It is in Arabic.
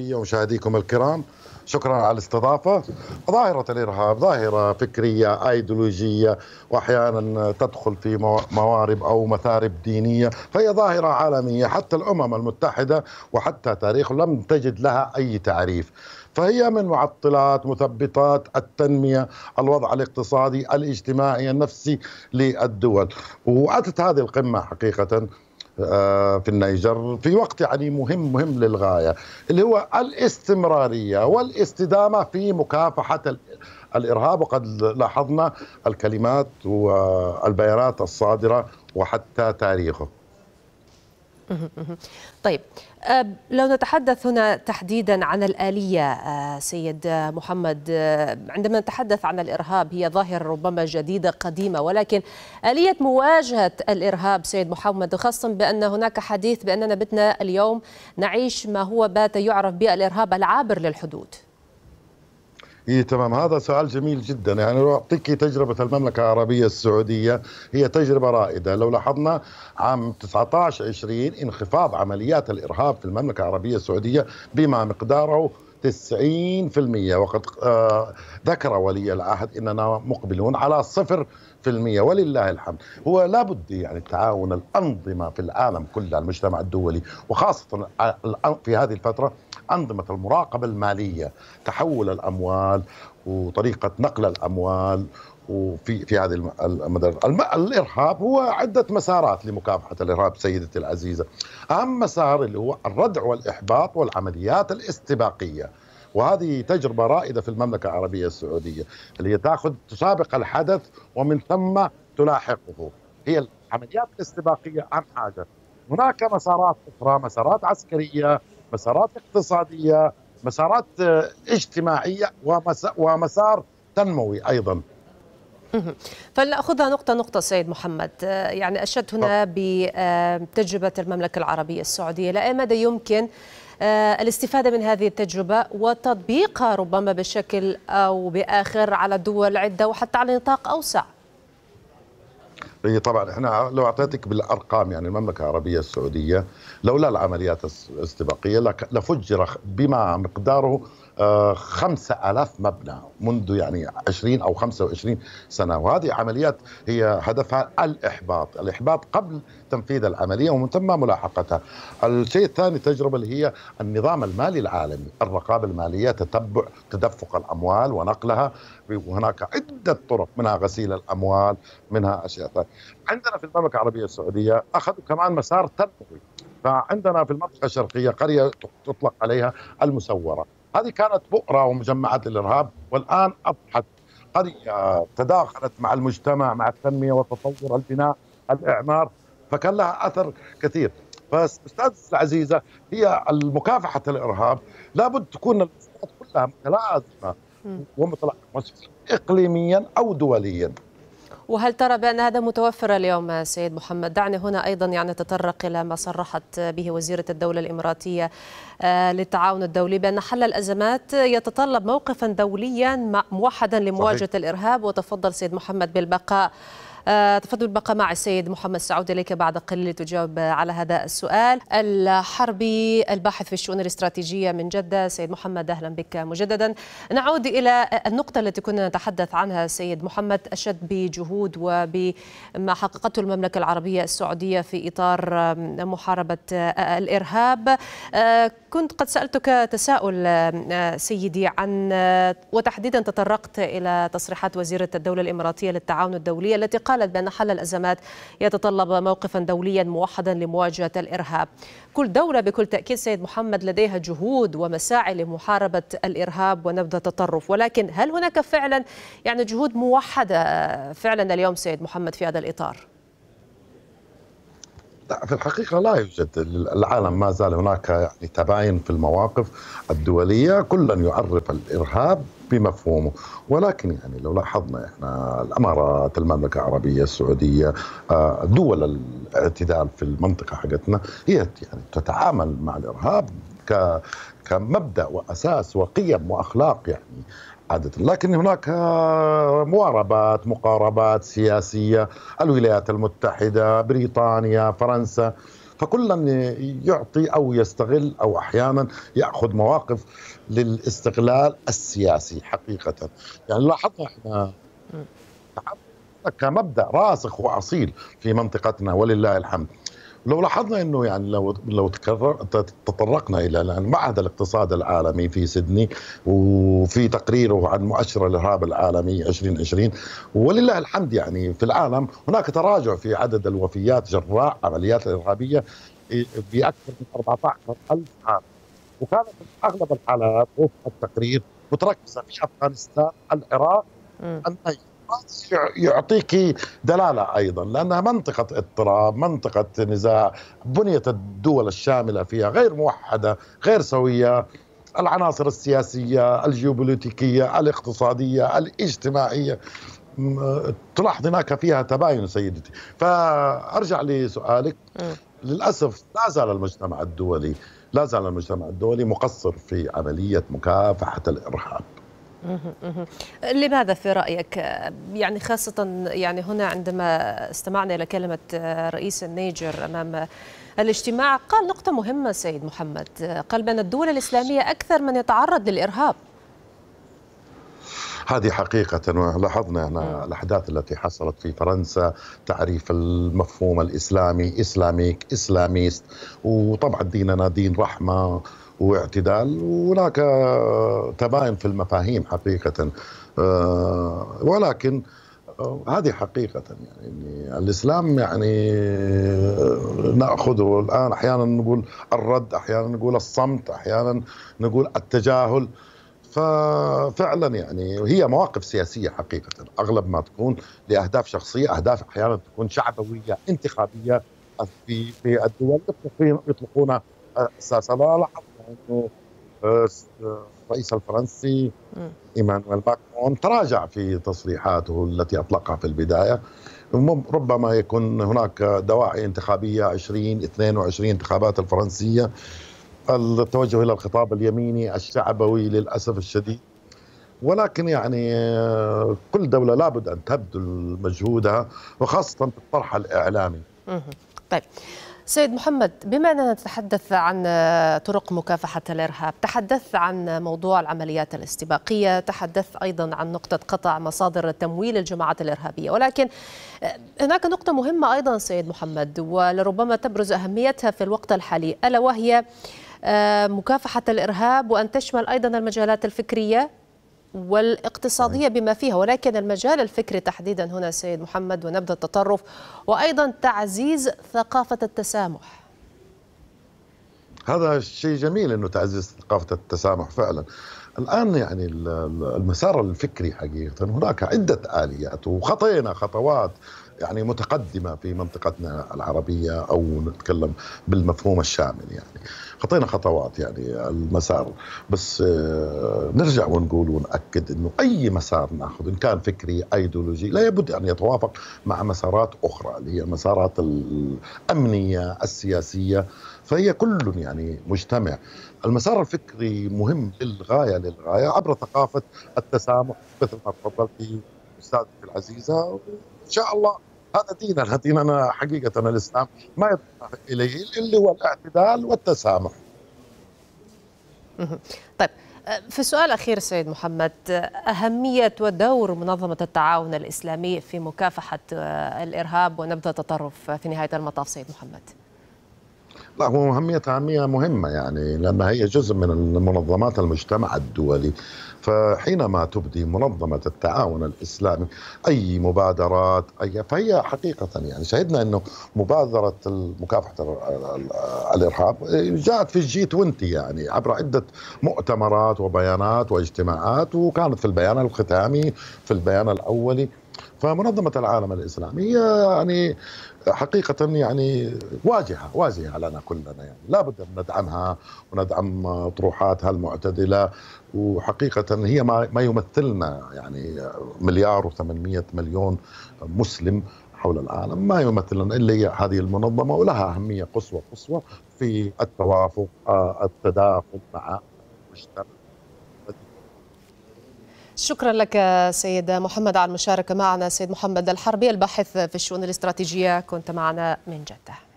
ومشاهديكم الكرام شكرا على الاستضافة ظاهرة الإرهاب ظاهرة فكرية أيديولوجية وأحيانا تدخل في موارب أو مثارب دينية فهي ظاهرة عالمية حتى الأمم المتحدة وحتى تاريخ لم تجد لها أي تعريف فهي من معطلات مثبطات التنمية الوضع الاقتصادي الاجتماعي النفسي للدول وأتت هذه القمة حقيقة آه، في النيجر في وقت يعني مهم مهم للغايه اللي هو الاستمراريه والاستدامه في مكافحه الارهاب وقد لاحظنا الكلمات والبيانات الصادره وحتى تاريخه طيب آه، لو نتحدث هنا تحديدا عن الآلية آه، سيد محمد آه، عندما نتحدث عن الإرهاب هي ظاهرة ربما جديدة قديمة ولكن آلية مواجهة الإرهاب سيد محمد خاصة بأن هناك حديث بأننا بتنا اليوم نعيش ما هو بات يعرف بالإرهاب العابر للحدود اي تمام هذا سؤال جميل جدا يعني لو اعطيك تجربه المملكه العربيه السعوديه هي تجربه رائده لو لاحظنا عام 19 20 انخفاض عمليات الارهاب في المملكه العربيه السعوديه بما مقداره 90% وقد آه، ذكر ولي العهد اننا مقبلون على 0% ولله الحمد هو لابد يعني تعاون الأنظمة في العالم كله المجتمع الدولي وخاصة في هذه الفترة أنظمة المراقبة المالية تحول الأموال وطريقة نقل الأموال وفي في هذه المدرسة الإرهاب هو عدة مسارات لمكافحة الإرهاب سيدتي العزيزة أهم مسار اللي هو الردع والإحباط والعمليات الاستباقية وهذه تجربة رائدة في المملكة العربية السعودية اللي هي تأخذ تسابق الحدث ومن ثم تلاحقه هي العمليات الاستباقية أهم حاجة هناك مسارات أخرى مسارات عسكرية مسارات اقتصادية مسارات آه، اجتماعية ومسار تنموي أيضا فلنأخذها نقطة نقطة سيد محمد آه، يعني أشدت هنا بتجربة آه، المملكة العربية السعودية لأي مدى يمكن الاستفادة من هذه التجربة وتطبيقها ربما بشكل أو بآخر على دول عدة وحتى على نطاق أوسع هي إيه، طبعا احنا لو اعطيتك بالارقام يعني المملكه العربيه السعوديه لولا العمليات الاستباقيه لفجر بما مقداره خمسة آلاف مبنى منذ يعني 20 أو 25 سنة وهذه عمليات هي هدفها الإحباط الإحباط قبل تنفيذ العملية ومن ثم ملاحقتها الشيء الثاني التجربة اللي هي النظام المالي العالمي الرقابة المالية تتبع تدفق الأموال ونقلها وهناك عدة طرق منها غسيل الأموال منها أشياء ثانية عندنا في المملكة العربية السعودية أخذوا كمان مسار تنموي فعندنا في المنطقة الشرقية قرية تطلق عليها المسورة هذه كانت بؤرة ومجمعات الإرهاب والآن أصبحت قرية آه، تداخلت مع المجتمع مع التنمية والتطور البناء الإعمار فكان لها أثر كثير بس أستاذ العزيزة هي مكافحة الإرهاب لابد تكون كلها متلازمة ومتلازمه إقليميا أو دوليا وهل ترى بأن هذا متوفر اليوم سيد محمد دعني هنا أيضا يعني تطرق إلى ما صرحت به وزيرة الدولة الإماراتية آه، للتعاون الدولي بأن حل الأزمات يتطلب موقفا دوليا موحدا لمواجهة صحيح. الإرهاب وتفضل سيد محمد بالبقاء آه، تفضل بقى مع السيد محمد سعود إليك بعد قليل تجاوب على هذا السؤال الحربي الباحث في الشؤون الاستراتيجية من جدة سيد محمد أهلا بك مجددا نعود إلى النقطة التي كنا نتحدث عنها سيد محمد أشد بجهود وبما حققته المملكة العربية السعودية في إطار محاربة آه، الإرهاب آه، كنت قد سألتك تساؤل سيدي عن وتحديدا تطرقت إلى تصريحات وزيرة الدولة الإماراتية للتعاون الدولي التي قال قالت بأن حل الأزمات يتطلب موقفا دوليا موحدا لمواجهة الإرهاب كل دولة بكل تأكيد سيد محمد لديها جهود ومساعي لمحاربة الإرهاب ونبذ التطرف ولكن هل هناك فعلا يعني جهود موحدة فعلا اليوم سيد محمد في هذا الإطار؟ لا في الحقيقة لا يوجد العالم ما زال هناك يعني تباين في المواقف الدولية كلا يعرف الإرهاب بمفهومه ولكن يعني لو لاحظنا احنا الامارات المملكه العربيه السعوديه آه، دول الاعتدال في المنطقه حقتنا هي يعني تتعامل مع الارهاب كمبدا واساس وقيم واخلاق يعني عادة لكن هناك آه، مواربات مقاربات سياسية الولايات المتحدة بريطانيا فرنسا من يعطي أو يستغل أو أحيانا يأخذ مواقف للاستغلال السياسي حقيقة يعني لاحظنا إحنا كمبدأ راسخ وأصيل في منطقتنا ولله الحمد لو لاحظنا انه يعني لو لو تكرر تطرقنا الى الان معهد الاقتصاد العالمي في سيدني وفي تقريره عن مؤشر الارهاب العالمي 2020 ولله الحمد يعني في العالم هناك تراجع في عدد الوفيات جراء عمليات الارهابيه باكثر من 14000 عام وكانت اغلب الحالات وفق التقرير متركزه في افغانستان العراق النيجر يعطيك دلاله ايضا لانها منطقه اضطراب، منطقه نزاع، بنيه الدول الشامله فيها غير موحده، غير سويه، العناصر السياسيه، الجيوبوليتيكيه، الاقتصاديه، الاجتماعيه تلاحظ هناك فيها تباين سيدتي، فارجع لسؤالك للاسف لا زال المجتمع الدولي لا زال المجتمع الدولي مقصر في عمليه مكافحه الارهاب. لماذا في رأيك يعني خاصة يعني هنا عندما استمعنا إلى كلمة رئيس النيجر أمام الاجتماع قال نقطة مهمة سيد محمد قال بأن الدول الإسلامية أكثر من يتعرض للإرهاب هذه حقيقة ولاحظنا أنا الأحداث التي حصلت في فرنسا تعريف المفهوم الإسلامي إسلاميك إسلاميست وطبعا ديننا دين رحمة واعتدال وهناك تباين في المفاهيم حقيقة آه، ولكن آه، هذه حقيقة يعني الإسلام يعني آه، نأخذه الآن أحيانا نقول الرد أحيانا نقول الصمت أحيانا نقول التجاهل ففعلا يعني هي مواقف سياسيه حقيقه اغلب ما تكون لاهداف شخصيه اهداف احيانا تكون شعبويه انتخابيه في في الدول يطلقون يطلقون اساسا لا لاحظ آه، الرئيس الفرنسي ايمانويل ماكرون تراجع في تصريحاته التي اطلقها في البدايه ربما يكون هناك دواعي انتخابيه 20 22 انتخابات الفرنسيه التوجه الى الخطاب اليميني الشعبوي للاسف الشديد ولكن يعني آه، كل دوله لابد ان تبذل مجهودها وخاصه في الطرح الاعلامي. طيب سيد محمد بما أننا نتحدث عن طرق مكافحة الإرهاب تحدثت عن موضوع العمليات الاستباقية تحدثت أيضا عن نقطة قطع مصادر تمويل الجماعات الإرهابية ولكن هناك نقطة مهمة أيضا سيد محمد ولربما تبرز أهميتها في الوقت الحالي ألا وهي مكافحة الإرهاب وأن تشمل أيضا المجالات الفكرية والاقتصادية بما فيها ولكن المجال الفكري تحديدا هنا سيد محمد ونبذ التطرف وأيضا تعزيز ثقافة التسامح هذا شيء جميل انه تعزيز ثقافه التسامح فعلا. الان يعني المسار الفكري حقيقه هناك عده اليات وخطينا خطوات يعني متقدمه في منطقتنا العربيه او نتكلم بالمفهوم الشامل يعني خطينا خطوات يعني المسار بس آه، نرجع ونقول ونأكد انه اي مسار ناخذ ان كان فكري ايديولوجي لا يبد ان يتوافق مع مسارات اخرى اللي هي المسارات الامنيه السياسيه فهي كل يعني مجتمع المسار الفكري مهم للغايه للغايه عبر ثقافه التسامح مثل ما تفضلتي استاذتي العزيزه ان شاء الله هذا ديننا ديننا حقيقه الاسلام ما يضاف اليه اللي هو الاعتدال والتسامح طيب في سؤال أخير سيد محمد أهمية ودور منظمة التعاون الإسلامي في مكافحة آه، الإرهاب ونبذ التطرف في نهاية المطاف سيد محمد لا هو أهميتها أهمية مهمة يعني لأنها هي جزء من منظمات المجتمع الدولي فحينما تبدي منظمة التعاون الإسلامي أي مبادرات أي فهي حقيقة يعني شهدنا أنه مبادرة مكافحة الإرهاب جاءت في الجي 20 يعني عبر عدة مؤتمرات وبيانات واجتماعات وكانت في البيان الختامي في البيان الأولي فمنظمة العالم الإسلامي هي يعني حقيقة يعني واجهة واجهة لنا كلنا يعني لا بد أن ندعمها وندعم طروحاتها المعتدلة وحقيقة هي ما, ما يمثلنا يعني مليار و800 مليون مسلم حول العالم ما يمثلنا الا هي هذه المنظمه ولها اهميه قصوى قصوى في التوافق آه، التداخل مع المجتمع شكرا لك سيد محمد على المشاركة معنا سيد محمد الحربي الباحث في الشؤون الاستراتيجية كنت معنا من جدة